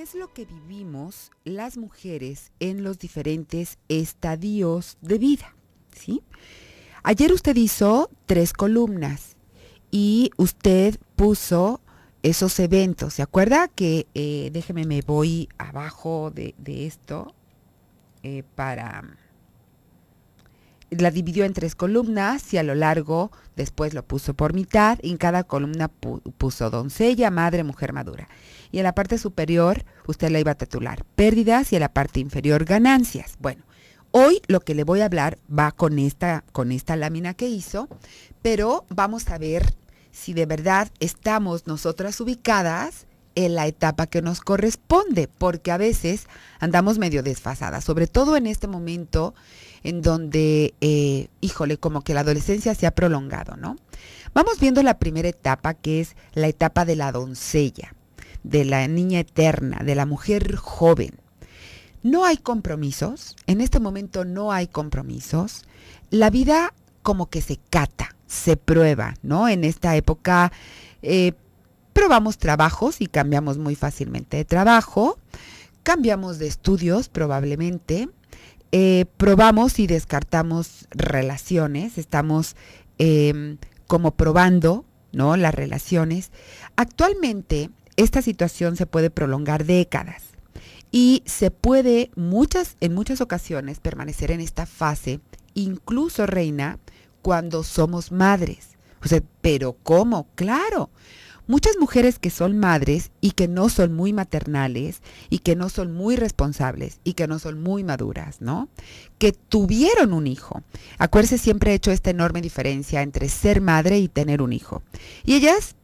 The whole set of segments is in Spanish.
es lo que vivimos las mujeres en los diferentes estadios de vida. ¿sí? Ayer usted hizo tres columnas y usted puso esos eventos. ¿Se acuerda que, eh, déjeme, me voy abajo de, esto eh, para la dividió en tres columnas y a lo largo después lo puso por mitad y en cada columna puso doncella, madre, mujer madura. Y en la parte superior usted la iba a titular pérdidas y en la parte inferior ganancias. Bueno, hoy lo que le voy a hablar va con esta, con esta lámina que hizo, pero vamos a ver si de verdad estamos nosotras ubicadas en la etapa que nos corresponde, porque a veces andamos medio desfasadas, sobre todo en este momento en donde, eh, híjole, como que la adolescencia se ha prolongado, ¿no? Vamos viendo la primera etapa, que es la etapa de la doncella, de la niña eterna, de la mujer joven. No hay compromisos, en este momento no hay compromisos. La vida como que se cata, se prueba, ¿no? En esta época eh, probamos trabajos y cambiamos muy fácilmente de trabajo, cambiamos de estudios probablemente, eh, probamos y descartamos relaciones, estamos em, como probando, ¿no? Las relaciones. Actualmente, esta situación se puede prolongar décadas y se puede muchas, en muchas ocasiones permanecer en esta fase, incluso reina, cuando somos madres. O sea, pero ¿cómo? Claro. Muchas mujeres que son madres y que no son muy maternales y que no son muy responsables y que no son muy maduras, ¿no? Que tuvieron un hijo. Acuérdense, siempre he hecho esta enorme diferencia entre ser madre y tener un hijo. Y ellas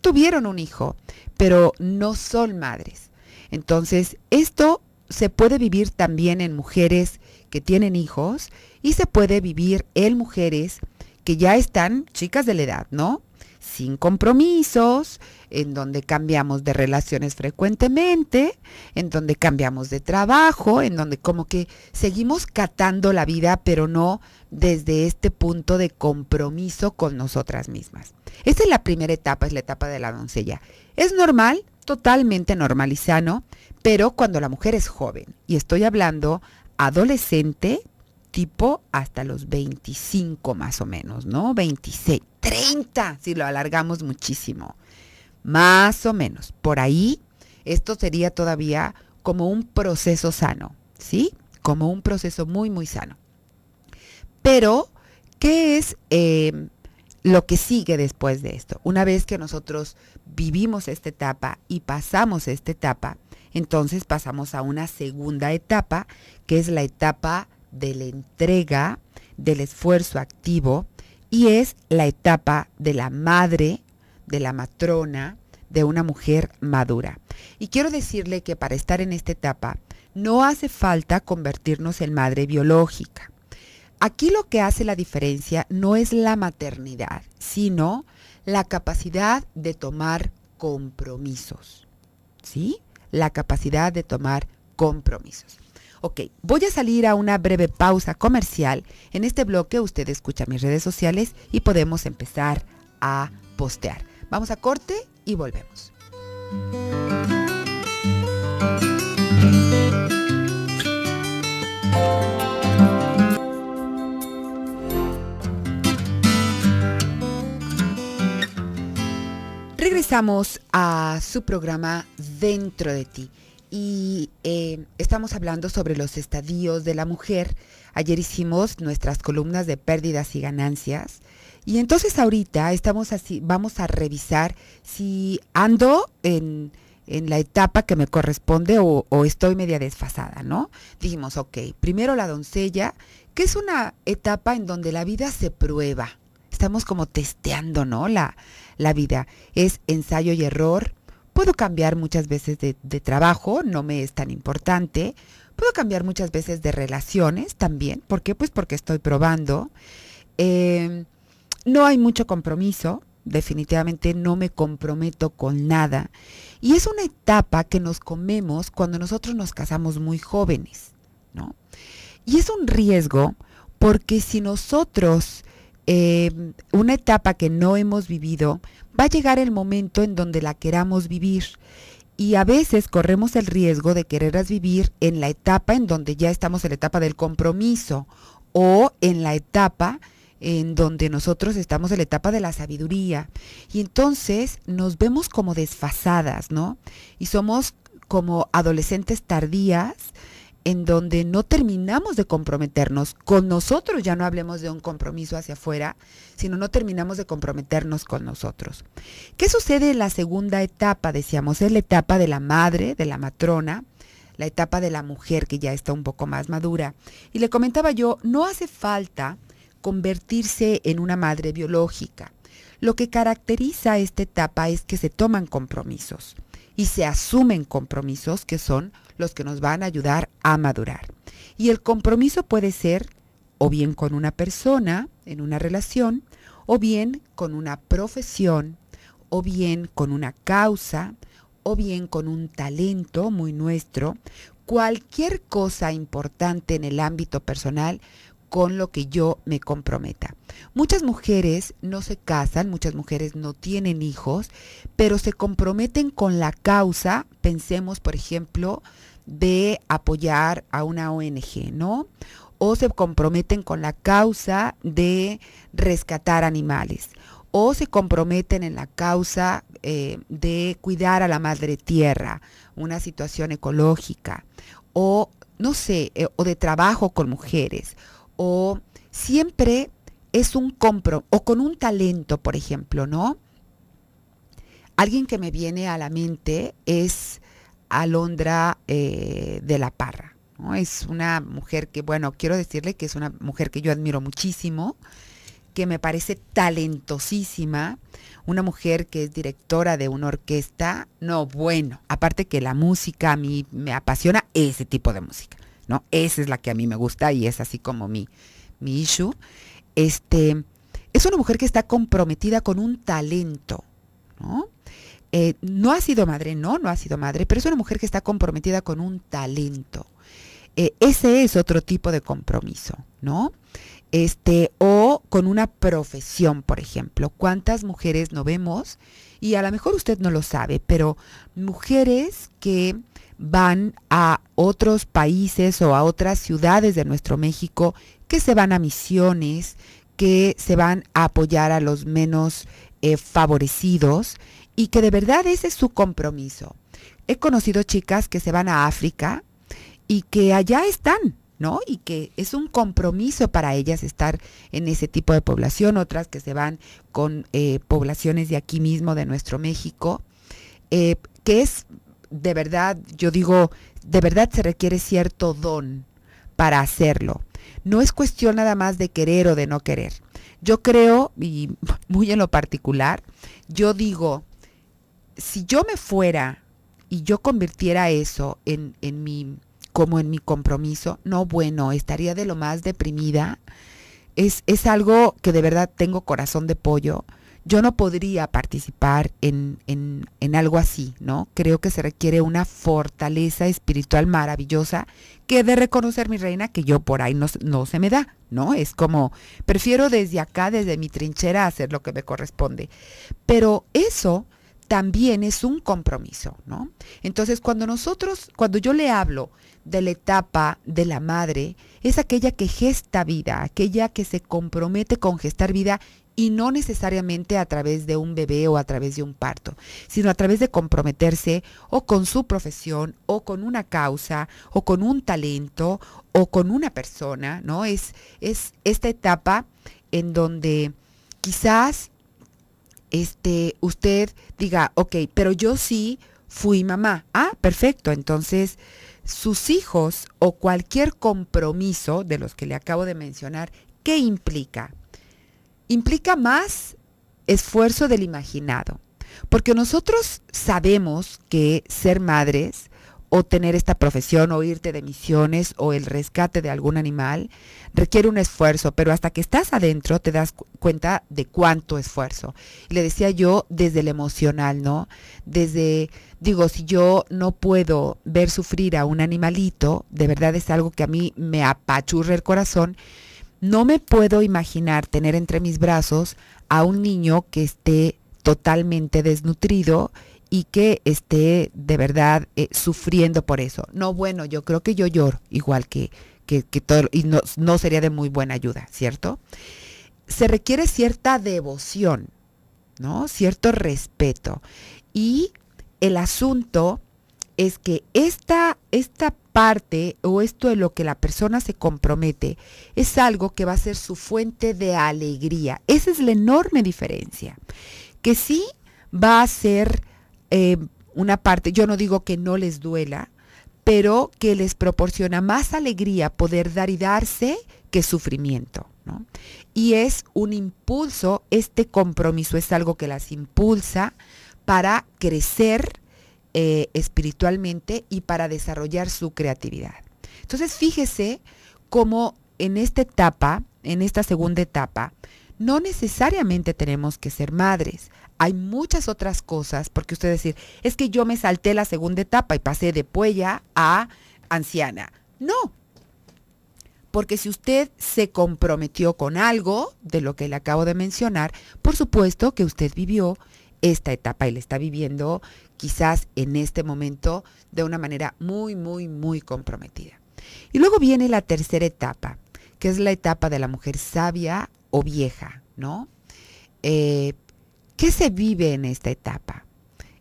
tuvieron un hijo, pero no son madres. Entonces, esto se puede vivir también en mujeres que tienen hijos y se puede vivir en mujeres que ya están chicas de la edad, ¿no? sin compromisos, en donde cambiamos de relaciones frecuentemente, en donde cambiamos de trabajo, en donde como que seguimos catando la vida, pero no desde este punto de compromiso con nosotras mismas. Esa es la primera etapa, es la etapa de la doncella. Es normal, totalmente normal y sano, pero cuando la mujer es joven, y estoy hablando adolescente, tipo hasta los 25 más o menos, ¿no? 26. 30 si lo alargamos muchísimo. Más o menos. Por ahí, esto sería todavía como un proceso sano, ¿sí? Como un proceso muy, muy sano. Pero, ¿qué es em, lo que sigue después de esto? Una vez que nosotros vivimos esta etapa y pasamos esta etapa, entonces pasamos a una segunda etapa, que es la etapa de la entrega, del esfuerzo activo, y es la etapa de la madre, de la matrona, de una mujer madura. Y quiero decirle que para estar en esta etapa no hace falta convertirnos en madre biológica. Aquí lo que hace la diferencia no es la maternidad, sino la capacidad de tomar compromisos. ¿Sí? La capacidad de tomar compromisos. Ok, voy a salir a una breve pausa comercial. En este bloque usted escucha mis redes sociales y podemos empezar a postear. Vamos a corte y volvemos. Regresamos a su programa Dentro de ti y eh, estamos hablando sobre los estadios de la mujer. Ayer hicimos nuestras columnas de pérdidas y ganancias. Y entonces ahorita estamos así, vamos a revisar si ando en, en la etapa que me corresponde o, estoy media desfasada, ¿no? Dijimos, ok, primero la doncella, que es una etapa en donde la vida se prueba. Estamos como testeando, ¿no? La, la vida. Es ensayo y error, Puedo cambiar muchas veces de, trabajo, no me es tan importante. Puedo cambiar muchas veces de relaciones también. ¿Por qué? Pues porque estoy probando. Em, no hay mucho compromiso, definitivamente no me comprometo con nada. Y es una etapa que nos comemos cuando nosotros nos casamos muy jóvenes, ¿no? Y es un riesgo porque si nosotros eh, una etapa que no hemos vivido, va a llegar el momento en donde la queramos vivir. Y a veces corremos el riesgo de querer vivir en la etapa en donde ya estamos en la etapa del compromiso o en la etapa en donde nosotros estamos en la etapa de la sabiduría. Y entonces nos vemos como desfasadas, ¿no? Y somos como adolescentes tardías, en donde no terminamos de comprometernos con nosotros, ya no hablemos de un compromiso hacia afuera, sino no terminamos de comprometernos con nosotros. ¿Qué sucede en la segunda etapa? Decíamos, es la etapa de la madre, de la matrona, la etapa de la mujer que ya está un poco más madura. Y le comentaba yo, no hace falta convertirse en una madre biológica. Lo que caracteriza esta etapa es que se toman compromisos y se asumen compromisos que son los que nos van a ayudar a madurar. Y el compromiso puede ser o bien con una persona en una relación, o bien con una profesión, o bien con una causa, o bien con un talento muy nuestro. Cualquier cosa importante en el ámbito personal con lo que yo me comprometa. Muchas mujeres no se casan, muchas mujeres no tienen hijos, pero se comprometen con la causa, pensemos por ejemplo, de apoyar a una ONG, ¿no? O se comprometen con la causa de rescatar animales, o se comprometen en la causa eh, de cuidar a la madre tierra, una situación ecológica, o no sé, eh, o de trabajo con mujeres, o siempre es un compro o con un talento, por ejemplo, ¿no? Alguien que me viene a la mente es Alondra eh, de la Parra. ¿no? Es una mujer que, bueno, quiero decirle que es una mujer que yo admiro muchísimo, que me parece talentosísima, una mujer que es directora de una orquesta, no, bueno, aparte que la música a mí me apasiona ese tipo de música. ¿no? Esa es la que a mí me gusta y es así como mi, mi issue. Este, es una mujer que está comprometida con un talento, ¿no? Eh, no ha sido madre, no, no ha sido madre, pero es una mujer que está comprometida con un talento. Eh, ese es otro tipo de compromiso, ¿no? Este, o con una profesión, por ejemplo. ¿Cuántas mujeres no vemos? Y a lo mejor usted no lo sabe, pero mujeres que van a otros países o a otras ciudades de nuestro México, que se van a misiones, que se van a apoyar a los menos eh, favorecidos y que de verdad ese es su compromiso. He conocido chicas que se van a África y que allá están, ¿no? Y que es un compromiso para ellas estar en ese tipo de población, otras que se van con eh, poblaciones de aquí mismo, de nuestro México, eh, que es de verdad, yo digo, de verdad se requiere cierto don para hacerlo. No es cuestión nada más de querer o de no querer. Yo creo, y muy en lo particular, yo digo, si yo me fuera y yo convirtiera eso en, en mi, como en mi compromiso, no bueno, estaría de lo más deprimida. Es, es algo que de verdad tengo corazón de pollo yo no podría participar en, en, en, algo así, ¿no? Creo que se requiere una fortaleza espiritual maravillosa que de reconocer, mi reina, que yo por ahí no, no se me da, ¿no? Es como, prefiero desde acá, desde mi trinchera, hacer lo que me corresponde. Pero eso también es un compromiso, ¿no? Entonces, cuando nosotros, cuando yo le hablo de la etapa de la madre, es aquella que gesta vida, aquella que se compromete con gestar vida y no necesariamente a través de un bebé o a través de un parto, sino a través de comprometerse o con su profesión o con una causa o con un talento o con una persona, ¿no? Es, es esta etapa en donde quizás este, usted diga, ok, pero yo sí fui mamá. Ah, perfecto, entonces sus hijos o cualquier compromiso de los que le acabo de mencionar, ¿qué implica? implica más esfuerzo del imaginado, porque nosotros sabemos que ser madres o tener esta profesión o irte de misiones o el rescate de algún animal requiere un esfuerzo, pero hasta que estás adentro te das cuenta de cuánto esfuerzo. le decía yo desde el emocional, ¿no? Desde, digo, si yo no puedo ver sufrir a un animalito, de verdad es algo que a mí me apachurra el corazón, no me puedo imaginar tener entre mis brazos a un niño que esté totalmente desnutrido y que esté de verdad eh, sufriendo por eso. No, bueno, yo creo que yo lloro igual que, que, todo, y no, no sería de muy buena ayuda, ¿cierto? Se requiere cierta devoción, ¿no? Cierto respeto. Y el asunto es que esta, esta parte o esto de lo que la persona se compromete es algo que va a ser su fuente de alegría. Esa es la enorme diferencia. Que sí va a ser eh, una parte, yo no digo que no les duela, pero que les proporciona más alegría poder dar y darse que sufrimiento. Y es un impulso, este compromiso es algo que las impulsa para crecer eh, espiritualmente y para desarrollar su creatividad. Entonces fíjese cómo en esta etapa, en esta segunda etapa, no necesariamente tenemos que ser madres. Hay muchas otras cosas, porque usted decir, es que yo me salté la segunda etapa y pasé de puella a anciana. No, porque si usted se comprometió con algo de lo que le acabo de mencionar, por supuesto que usted vivió esta etapa y le está viviendo quizás en este momento de una manera muy, muy, muy comprometida. Y luego viene la tercera etapa, que es la etapa de la mujer sabia o vieja, ¿no? Eh, ¿Qué se vive en esta etapa?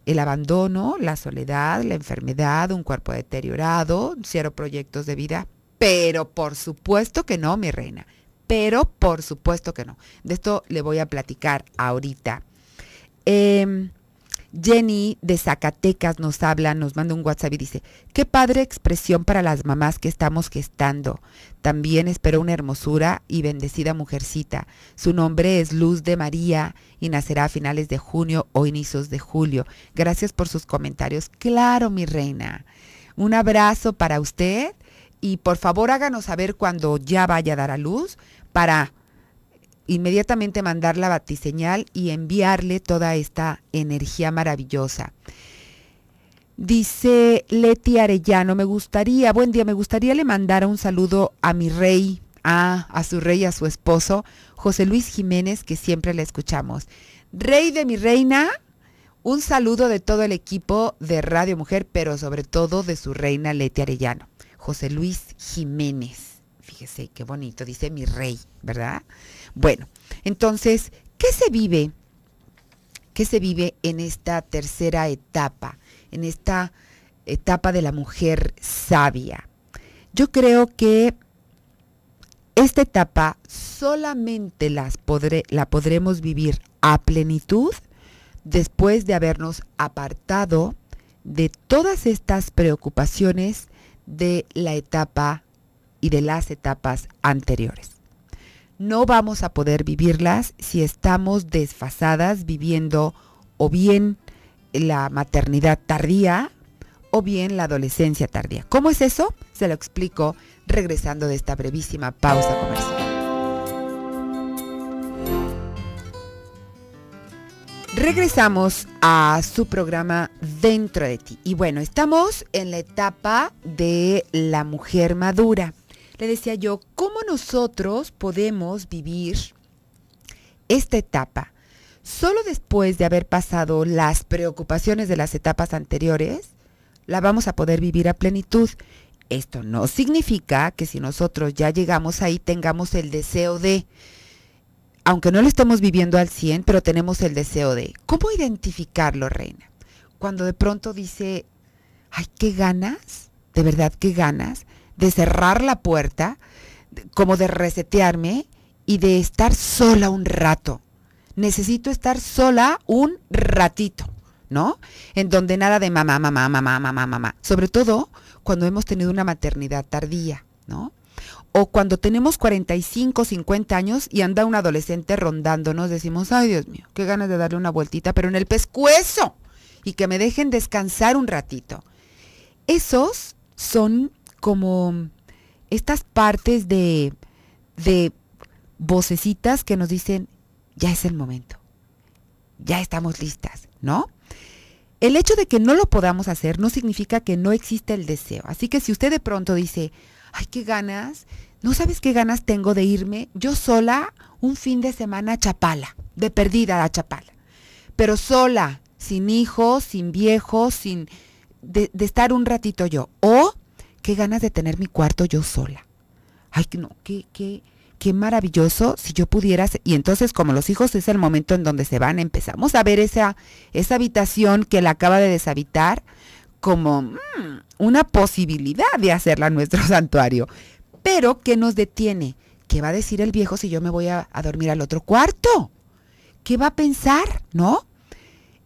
El abandono, la soledad, la enfermedad, un cuerpo deteriorado, cierro proyectos de vida. Pero por supuesto que no, mi reina. Pero por supuesto que no. De esto le voy a platicar ahorita. Eh, Jenny de Zacatecas nos habla, nos manda un WhatsApp y dice, qué padre expresión para las mamás que estamos gestando. También espero una hermosura y bendecida mujercita. Su nombre es Luz de María y nacerá a finales de junio o inicios de julio. Gracias por sus comentarios. Claro, mi reina. Un abrazo para usted y por favor háganos saber cuando ya vaya a dar a luz para inmediatamente mandar la batiseñal y enviarle toda esta energía maravillosa. Dice Leti Arellano, me gustaría, buen día, me gustaría le mandar un saludo a mi rey, a, a su rey, a su esposo, José Luis Jiménez, que siempre le escuchamos. Rey de mi reina, un saludo de todo el equipo de Radio Mujer, pero sobre todo de su reina Leti Arellano, José Luis Jiménez. Fíjese qué bonito, dice mi rey, ¿verdad? Bueno, entonces, ¿qué se vive? ¿Qué se vive en esta tercera etapa? En esta etapa de la mujer sabia. Yo creo que esta etapa solamente las la podremos vivir a plenitud después de habernos apartado de todas estas preocupaciones de la etapa y de las etapas anteriores no vamos a poder vivirlas si estamos desfasadas viviendo o bien la maternidad tardía o bien la adolescencia tardía. ¿Cómo es eso? Se lo explico regresando de esta brevísima pausa comercial. Regresamos a su programa Dentro de ti. Y bueno, estamos en la etapa de la mujer madura le decía yo, ¿cómo nosotros podemos vivir esta etapa? Solo después de haber pasado las preocupaciones de las etapas anteriores, la vamos a poder vivir a plenitud. Esto no significa que si nosotros ya llegamos ahí tengamos el deseo de, aunque no lo estemos viviendo al 100, pero tenemos el deseo de. ¿Cómo identificarlo, Reina? Cuando de pronto dice, ay, qué ganas, de verdad, qué ganas de cerrar la puerta, como de resetearme y de estar sola un rato. Necesito estar sola un ratito, ¿no? En donde nada de mamá, mamá, mamá, mamá, mamá. Sobre todo cuando hemos tenido una maternidad tardía, ¿no? O cuando tenemos 45, 50 años y anda un adolescente rondándonos, decimos, ay Dios mío, qué ganas de darle una vueltita, pero en el pescuezo y que me dejen descansar un ratito. Esos son como estas partes de, vocecitas que nos dicen, ya es el momento, ya estamos listas, ¿no? El hecho de que no lo podamos hacer no significa que no exista el deseo. Así que si usted de pronto dice, ay, qué ganas, no sabes qué ganas tengo de irme yo sola un fin de semana a Chapala, de perdida a Chapala, pero sola, sin hijos, sin viejos, sin de, de estar un ratito yo. O qué ganas de tener mi cuarto yo sola. Ay, no, qué, qué, qué maravilloso si yo pudiera. Y entonces, como los hijos es el momento en donde se van, empezamos a ver esa, esa habitación que la acaba de deshabitar como mm, una posibilidad de hacerla nuestro santuario. Pero, ¿qué nos detiene? ¿Qué va a decir el viejo si yo me voy a dormir al otro cuarto? ¿Qué va a pensar? ¿No?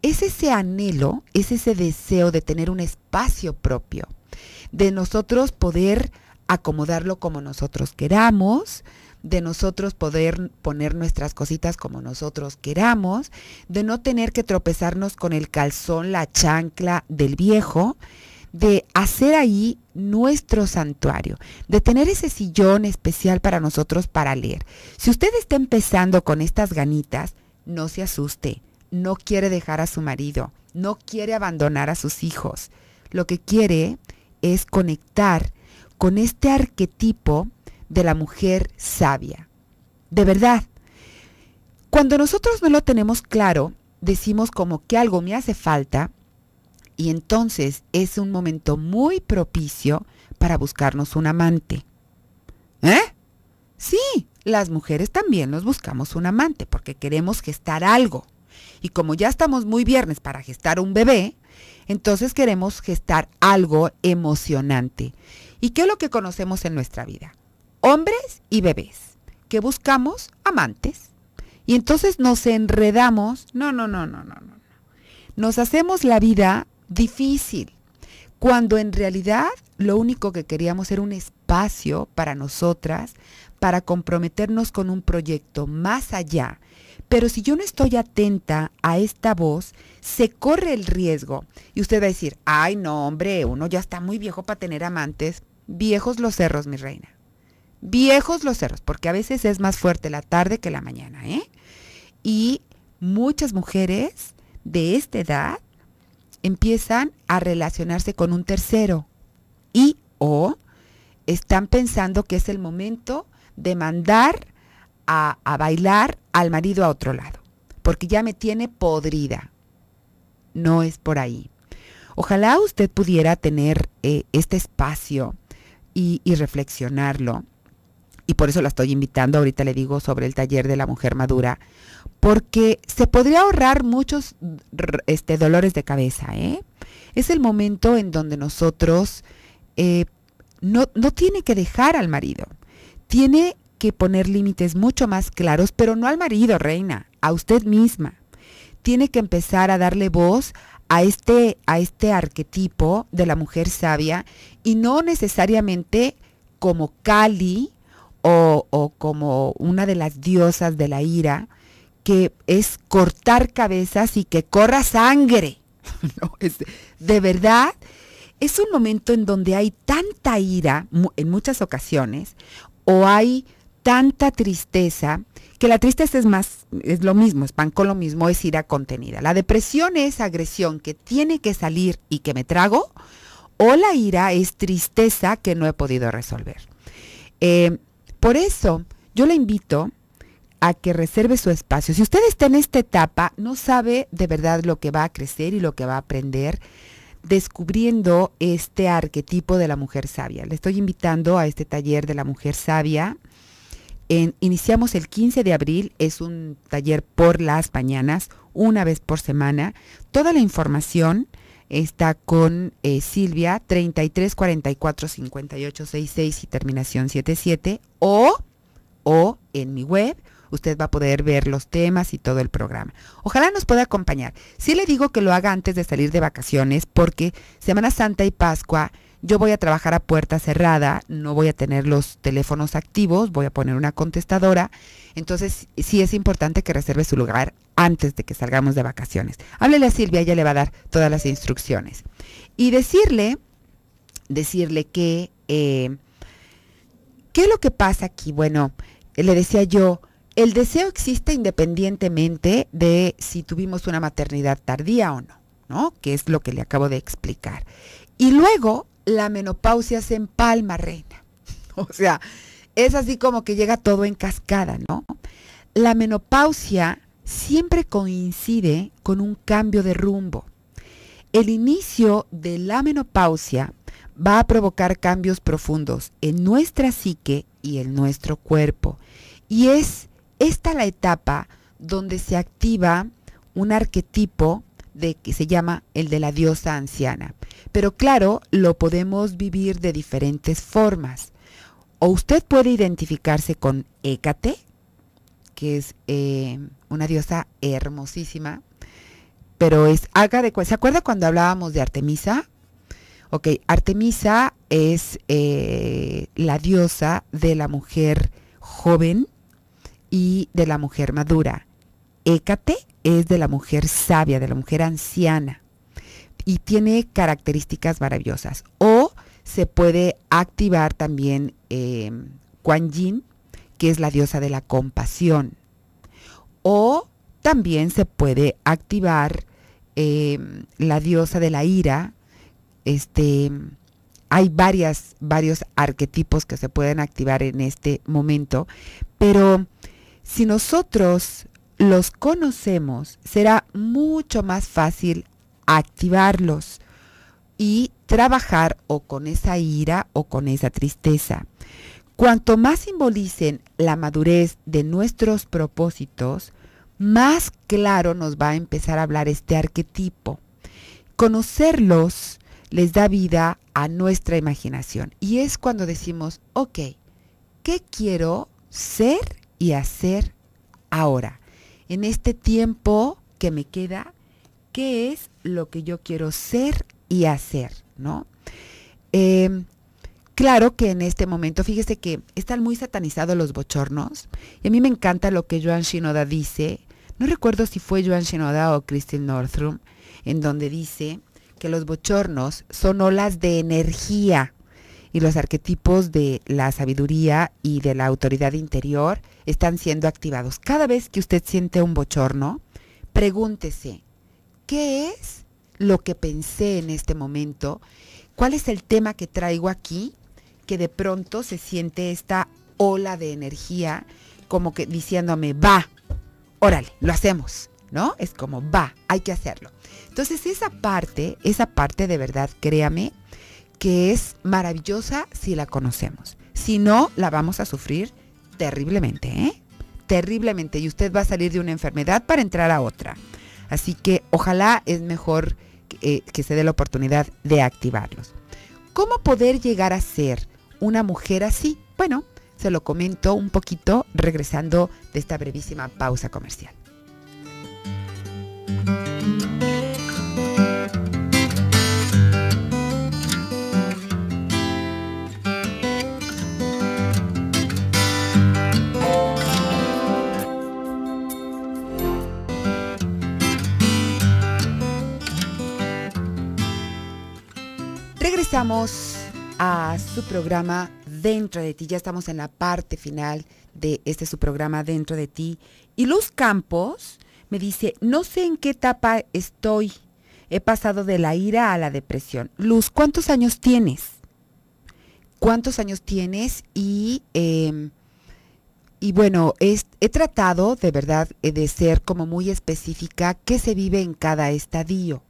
es ese anhelo, es ese deseo de tener un espacio propio, de nosotros poder acomodarlo como nosotros queramos, de nosotros poder poner nuestras cositas como nosotros queramos, de no tener que tropezarnos con el calzón, la chancla del viejo, de hacer ahí nuestro santuario, de tener ese sillón especial para nosotros para leer. Si usted está empezando con estas ganitas, no se asuste no quiere dejar a su marido, no quiere abandonar a sus hijos. Lo que quiere es conectar con este arquetipo de la mujer sabia. De verdad, cuando nosotros no lo tenemos claro, decimos como que algo me hace falta y entonces es un momento muy propicio para buscarnos un amante. ¿Eh? Sí, las mujeres también nos buscamos un amante porque queremos gestar algo. Y como ya estamos muy viernes para gestar un bebé, entonces queremos gestar algo emocionante. ¿Y qué es lo que conocemos en nuestra vida? Hombres y bebés, que buscamos amantes. Y entonces nos enredamos. No, no, no, no, no, no. Nos hacemos la vida difícil, cuando en realidad lo único que queríamos era un espacio para nosotras, para comprometernos con un proyecto más allá pero si yo no estoy atenta a esta voz, se corre el riesgo. Y usted va a decir, ay no, hombre, uno ya está muy viejo para tener amantes. Viejos los cerros, mi reina. Viejos los cerros, porque a veces es más fuerte la tarde que la mañana, ¿eh? Y muchas mujeres de esta edad empiezan a relacionarse con un tercero y o están pensando que es el momento de mandar a, bailar al marido a otro lado, porque ya me tiene podrida. No es por ahí. Ojalá usted pudiera tener eh, este espacio y, reflexionarlo. Y por eso la estoy invitando, ahorita le digo sobre el taller de la mujer madura, porque se podría ahorrar muchos este, dolores de cabeza. ¿eh? Es el momento en donde nosotros eh, no, no tiene que dejar al marido, tiene que poner límites mucho más claros, pero no al marido, reina, a usted misma. Tiene que empezar a darle voz a este, a este arquetipo de la mujer sabia y no necesariamente como Kali o, como una de las diosas de la ira, que es cortar cabezas y que corra sangre. de verdad, es un momento en donde hay tanta ira en muchas ocasiones o hay tanta tristeza, que la tristeza es más, es lo mismo, es pan con lo mismo, es ira contenida. La depresión es agresión que tiene que salir y que me trago, o la ira es tristeza que no he podido resolver. Eh, por eso, yo le invito a que reserve su espacio. Si usted está en esta etapa, no sabe de verdad lo que va a crecer y lo que va a aprender descubriendo este arquetipo de la mujer sabia. Le estoy invitando a este taller de la mujer sabia iniciamos el 15 de abril, es un taller por las mañanas, una vez por semana. Toda la información está con eh, Silvia 33 44 58 66 y terminación 77 o, o en mi web. Usted va a poder ver los temas y todo el programa. Ojalá nos pueda acompañar. Sí le digo que lo haga antes de salir de vacaciones porque Semana Santa y Pascua yo voy a trabajar a puerta cerrada, no voy a tener los teléfonos activos, voy a poner una contestadora. Entonces, sí es importante que reserve su lugar antes de que salgamos de vacaciones. Háblele a Silvia, ella le va a dar todas las instrucciones. Y decirle, decirle que, eh, ¿qué es lo que pasa aquí? Bueno, le decía yo, el deseo existe independientemente de si tuvimos una maternidad tardía o no, ¿no? Que es lo que le acabo de explicar. Y luego la menopausia se empalma, reina. O sea, es así como que llega todo en cascada, ¿no? La menopausia siempre coincide con un cambio de rumbo. El inicio de la menopausia va a provocar cambios profundos en nuestra psique y en nuestro cuerpo. Y es esta la etapa donde se activa un arquetipo de, que se llama el de la diosa anciana. Pero claro, lo podemos vivir de diferentes formas. O usted puede identificarse con Hécate, que es eh, una diosa hermosísima, pero es haga de ¿Se acuerda cuando hablábamos de Artemisa? Ok, Artemisa es eh, la diosa de la mujer joven y de la mujer madura. Hécate es de la mujer sabia, de la mujer anciana y tiene características maravillosas. O se puede activar también eh, Kuan Yin, que es la diosa de la compasión. O también se puede activar eh, la diosa de la ira. Este, hay varias, varios arquetipos que se pueden activar en este momento, pero si nosotros los conocemos, será mucho más fácil activarlos y trabajar o con esa ira o con esa tristeza. Cuanto más simbolicen la madurez de nuestros propósitos, más claro nos va a empezar a hablar este arquetipo. Conocerlos les da vida a nuestra imaginación y es cuando decimos, ok, ¿qué quiero ser y hacer ahora? en este tiempo que me queda, qué es lo que yo quiero ser y hacer, ¿no? Em, claro que en este momento, fíjese que están muy satanizados los bochornos, y a mí me encanta lo que Joan Shinoda dice, no recuerdo si fue Joan Shinoda o christine Northrum, en donde dice que los bochornos son olas de energía y los arquetipos de la sabiduría y de la autoridad interior están siendo activados. Cada vez que usted siente un bochorno, pregúntese, ¿qué es lo que pensé en este momento? ¿Cuál es el tema que traigo aquí? Que de pronto se siente esta ola de energía como que diciéndome, va, órale, lo hacemos, ¿no? Es como, va, hay que hacerlo. Entonces esa parte, esa parte de verdad, créame, que es maravillosa si la conocemos. Si no, la vamos a sufrir terriblemente, ¿eh? Terriblemente. Y usted va a salir de una enfermedad para entrar a otra. Así que ojalá es mejor que, eh, que se dé la oportunidad de activarlos. ¿Cómo poder llegar a ser una mujer así? Bueno, se lo comento un poquito regresando de esta brevísima pausa comercial. a su programa Dentro de ti. Ya estamos en la parte final de este su programa Dentro de ti. Y Luz Campos me dice, no sé en qué etapa estoy. He pasado de la ira a la depresión. Luz, ¿cuántos años tienes? ¿Cuántos años tienes? Y, em, y bueno, he tratado de verdad eh, de ser como muy específica qué se vive en cada estadio.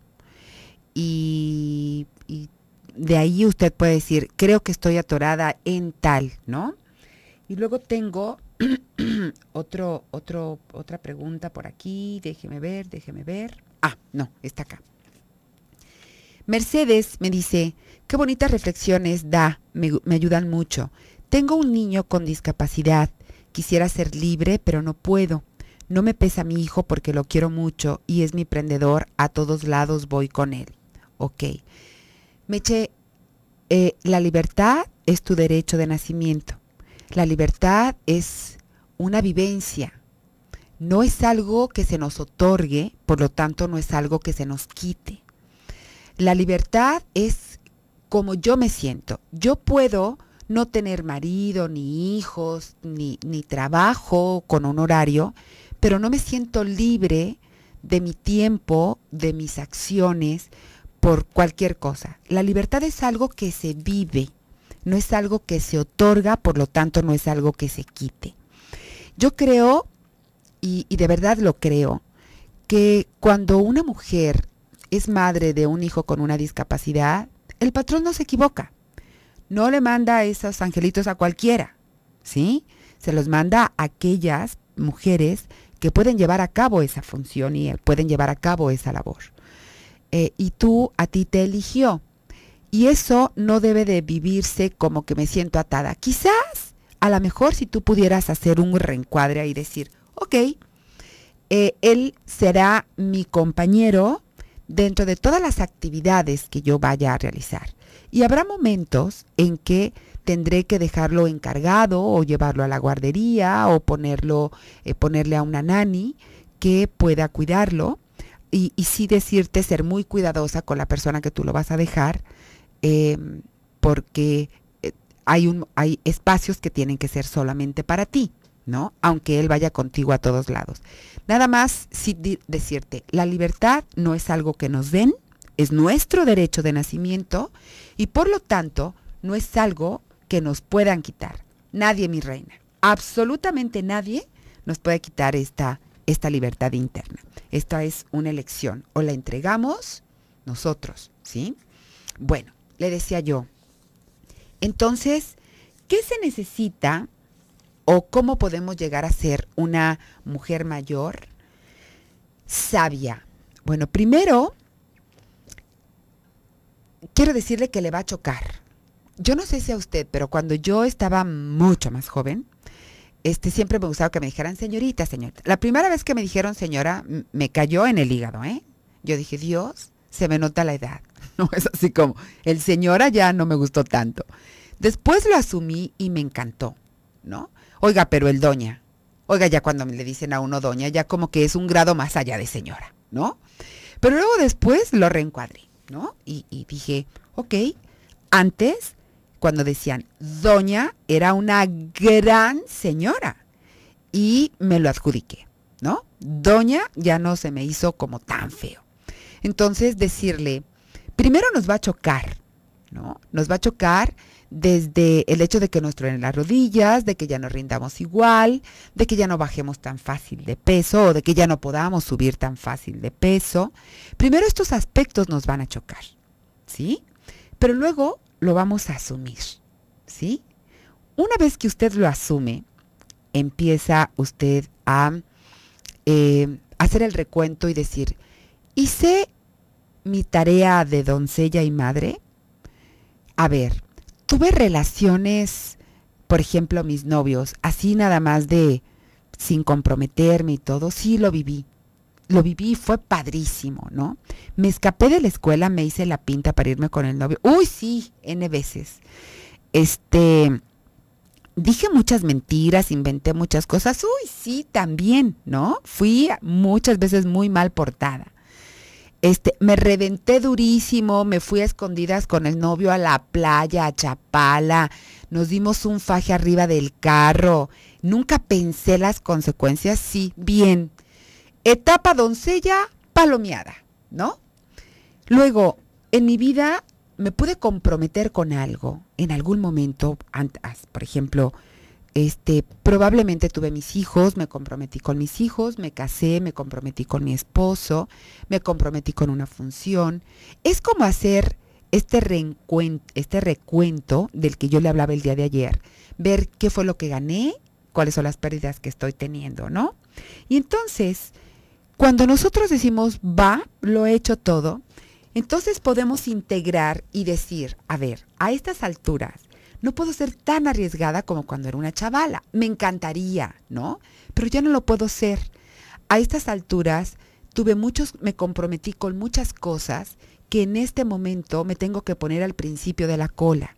y de ahí usted puede decir, creo que estoy atorada en tal, ¿no? Y luego tengo otro, otro, otra pregunta por aquí, déjeme ver, déjeme ver. Ah, no, está acá. Mercedes me dice, qué bonitas reflexiones da, me, me, ayudan mucho. Tengo un niño con discapacidad, quisiera ser libre, pero no puedo. No me pesa mi hijo porque lo quiero mucho y es mi prendedor, a todos lados voy con él. Ok, Meche, eh, la libertad es tu derecho de nacimiento. La libertad es una vivencia. No es algo que se nos otorgue, por lo tanto no es algo que se nos quite. La libertad es como yo me siento. Yo puedo no tener marido, ni hijos, ni, ni trabajo con un horario, pero no me siento libre de mi tiempo, de mis acciones, por cualquier cosa. La libertad es algo que se vive, no es algo que se otorga, por lo tanto no es algo que se quite. Yo creo, y, de verdad lo creo, que cuando una mujer es madre de un hijo con una discapacidad, el patrón no se equivoca. No le manda esos angelitos a cualquiera, ¿sí? Se los manda a aquellas mujeres que pueden llevar a cabo esa función y pueden llevar a cabo esa labor. Eh, y tú a ti te eligió. Y eso no debe de vivirse como que me siento atada. Quizás, a lo mejor si tú pudieras hacer un reencuadre y decir, ok, eh, él será mi compañero dentro de todas las actividades que yo vaya a realizar. Y habrá momentos en que tendré que dejarlo encargado o llevarlo a la guardería o ponerlo, eh, ponerle a una nani que pueda cuidarlo y, sí decirte ser muy cuidadosa con la persona que tú lo vas a dejar, em, porque eh, hay, un, hay espacios que tienen que ser solamente para ti, ¿no? Aunque él vaya contigo a todos lados. Nada más sí decirte, la libertad no es algo que nos den, es nuestro derecho de nacimiento y por lo tanto no es algo que nos puedan quitar. Nadie, mi reina, absolutamente nadie nos puede quitar esta esta libertad interna. Esta es una elección. O la entregamos nosotros, ¿sí? Bueno, le decía yo. Entonces, ¿qué se necesita o cómo podemos llegar a ser una mujer mayor sabia? Bueno, primero, quiero decirle que le va a chocar. Yo no sé si a usted, pero cuando yo estaba mucho más joven, este, siempre me gustaba que me dijeran señorita, señorita. La primera vez que me dijeron señora, me cayó en el hígado, ¿eh? Yo dije, Dios, se me nota la edad. No es así como, el señora ya no me gustó tanto. Después lo asumí y me encantó, ¿no? Oiga, pero el doña. Oiga, ya cuando le dicen a uno doña, ya como que es un grado más allá de señora, ¿no? Pero luego después lo reencuadré, ¿no? Y, y dije, ok, antes cuando decían, doña era una gran señora y me lo adjudiqué, ¿no? Doña ya no se me hizo como tan feo. Entonces decirle, primero nos va a chocar, ¿no? Nos va a chocar desde el hecho de que nos truenen las rodillas, de que ya no rindamos igual, de que ya no bajemos tan fácil de peso o de que ya no podamos subir tan fácil de peso. Primero estos aspectos nos van a chocar, ¿sí? Pero luego lo vamos a asumir, ¿sí? Una vez que usted lo asume, empieza usted a eh, hacer el recuento y decir, hice mi tarea de doncella y madre. A ver, tuve relaciones, por ejemplo, mis novios, así nada más de sin comprometerme y todo, sí lo viví lo viví fue padrísimo, ¿no? Me escapé de la escuela, me hice la pinta para irme con el novio. Uy, sí, N veces. Este, dije muchas mentiras, inventé muchas cosas. Uy, sí, también, ¿no? Fui muchas veces muy mal portada. Este, me reventé durísimo, me fui a escondidas con el novio a la playa, a Chapala, nos dimos un faje arriba del carro. Nunca pensé las consecuencias, sí, bien, etapa doncella palomeada, ¿no? Luego, en mi vida me pude comprometer con algo en algún momento, por ejemplo, este, probablemente tuve mis hijos, me comprometí con mis hijos, me casé, me comprometí con mi esposo, me comprometí con una función. Es como hacer este, este recuento del que yo le hablaba el día de ayer, ver qué fue lo que gané, cuáles son las pérdidas que estoy teniendo, ¿no? Y entonces, cuando nosotros decimos, va, lo he hecho todo, entonces podemos integrar y decir, a ver, a estas alturas, no puedo ser tan arriesgada como cuando era una chavala. Me encantaría, ¿no? Pero ya no lo puedo ser. A estas alturas tuve muchos, me comprometí con muchas cosas que en este momento me tengo que poner al principio de la cola.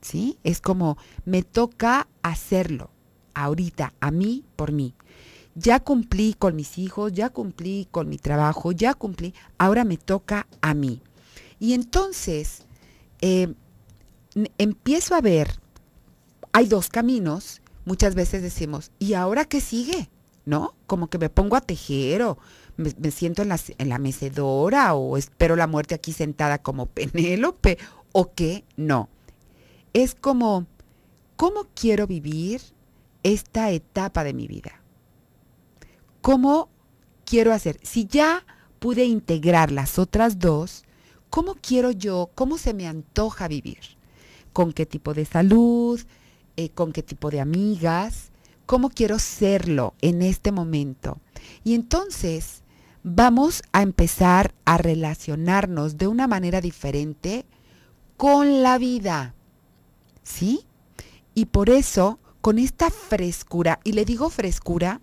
¿Sí? Es como me toca hacerlo ahorita, a mí, por mí ya cumplí con mis hijos, ya cumplí con mi trabajo, ya cumplí, ahora me toca a mí. Y entonces em, empiezo a ver, hay dos caminos, muchas veces decimos, ¿y ahora qué sigue? ¿No? Como que me pongo a tejer o me, siento en la, en la mecedora o espero la muerte aquí sentada como Penélope o qué, no. Es como, ¿cómo quiero vivir esta etapa de mi vida? ¿Cómo quiero hacer? Si ya pude integrar las otras dos, ¿cómo quiero yo, cómo se me antoja vivir? ¿Con qué tipo de salud? Eh, ¿Con qué tipo de amigas? ¿Cómo quiero serlo en este momento? Y entonces vamos a empezar a relacionarnos de una manera diferente con la vida. ¿Sí? Y por eso, con esta frescura, y le digo frescura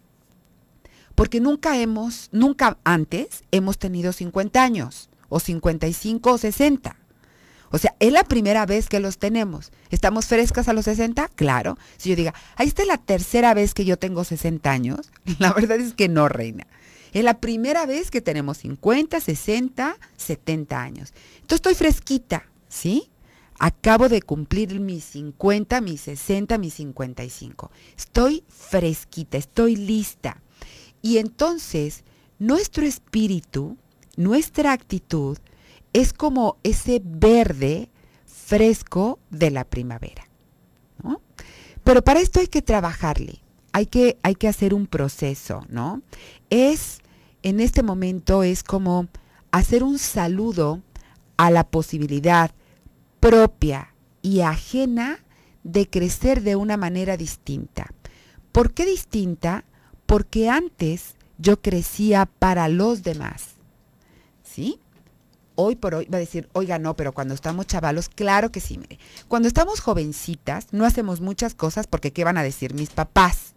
porque nunca hemos, nunca antes hemos tenido 50 años, o 55 o 60. O sea, es la primera vez que los tenemos. ¿Estamos frescas a los 60? Claro. Si yo diga, ahí está la tercera vez que yo tengo 60 años, la verdad es que no, reina. Es la primera vez que tenemos 50, 60, 70 años. Entonces estoy fresquita, ¿sí? Acabo de cumplir mis 50, mis 60, mis 55. Estoy fresquita, estoy lista. Y entonces nuestro espíritu, nuestra actitud, es como ese verde fresco de la primavera. ¿no? Pero para esto hay que trabajarle, hay que, hay que hacer un proceso, ¿no? Es, en este momento, es como hacer un saludo a la posibilidad propia y ajena de crecer de una manera distinta. ¿Por qué distinta? porque antes yo crecía para los demás. ¿Sí? Hoy por hoy va a decir, oiga, no, pero cuando estamos chavalos, claro que sí, mire. Cuando estamos jovencitas, no hacemos muchas cosas porque ¿qué van a decir mis papás?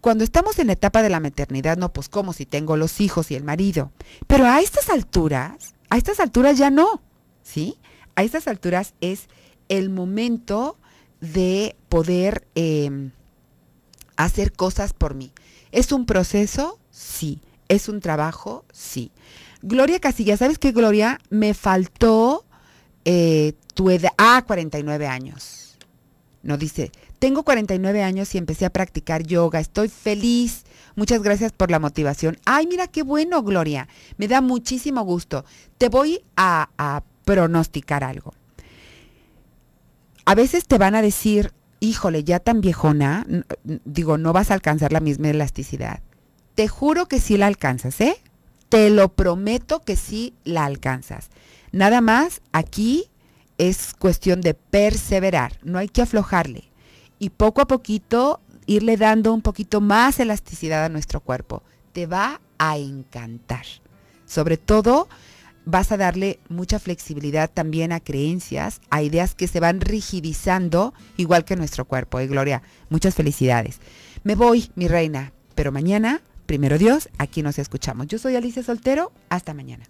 Cuando estamos en la etapa de la maternidad, no, pues como si tengo los hijos y el marido. Pero a estas alturas, a estas alturas ya no, ¿sí? A estas alturas es el momento de poder em, hacer cosas por mí. ¿Es un proceso? Sí. ¿Es un trabajo? Sí. Gloria Casilla, ¿sabes qué, Gloria? Me faltó eh, tu edad. Ah, 49 años. No dice, tengo 49 años y empecé a practicar yoga. Estoy feliz. Muchas gracias por la motivación. Ay, mira qué bueno, Gloria. Me da muchísimo gusto. Te voy a, a pronosticar algo. A veces te van a decir, híjole, ya tan viejona, digo, no vas a alcanzar la misma elasticidad. Te juro que sí la alcanzas, ¿eh? Te lo prometo que sí la alcanzas. Nada más aquí es cuestión de perseverar, no hay que aflojarle. Y poco a poquito irle dando un poquito más elasticidad a nuestro cuerpo. Te va a encantar. Sobre todo vas a darle mucha flexibilidad también a creencias, a ideas que se van rigidizando, igual que nuestro cuerpo. ¿eh, Gloria, muchas felicidades. Me voy, mi reina, pero mañana, primero Dios, aquí nos escuchamos. Yo soy Alicia Soltero, hasta mañana.